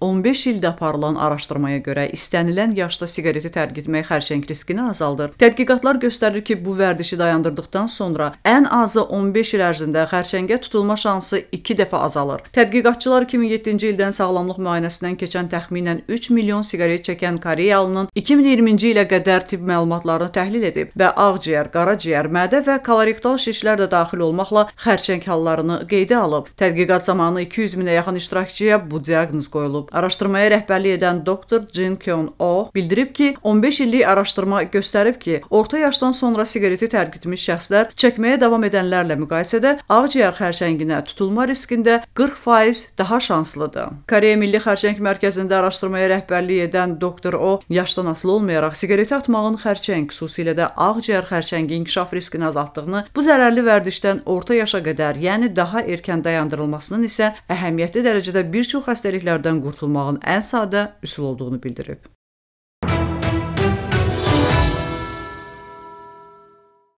15 ildə aparılan araşdırmaya görə istənilən yaşda siqareti tərk etmək xərçəng riskini azaldır. Tədqiqatlar göstərir ki, bu vərdişi dayandırdıqdan sonra ən azı 15 il ərzində xərçəngə tutulma şansı 2 dəfə azalır. Tədqiqatçılar 2007-ci ildən sağlamlıq müayinəsindən keçən təxminən 3 milyon siqaret çəkən Koreyalının 2020-ci ilə qədər tibb məlumatlarını təhlil edib və ağciyər, qaraciyər, mədə və kolorektal şişlər də daxil olmaqla xərçəng hallarını qeydə alıb. Tədqiqat zamanı 200 minə yaxın iştirakçıya bu diaqnoz qoyulub olub. Araşdırmaya rəhbərlik edən doktor Jin Kyung Oh bildirib ki, 15 illik araşdırma göstərib ki, orta yaşdan sonra siqareti tərk etmiş şəxslər çəkməyə davam edənlərlə müqayisədə ağciyər xərçənginə tutulma riskində 40% daha şanslıdır. Koreya Milli Xərçəng Mərkəzində araşdırmaya rəhbərlik edən doktor O yaşdan asılı olmayaraq siqareti atmağın xərçəng, xüsusilə də ağciyər xərçəngi inkişaf riskini azaltdığını, bu zərərli vərdişdən orta yaşa qədər, yəni daha erkən dayandırılmasının isə əhəmiyyətli dərəcədə bir çox xəstəliklərdən qurtarır qurtulmağın ən sadə üsul olduğunu bildirib.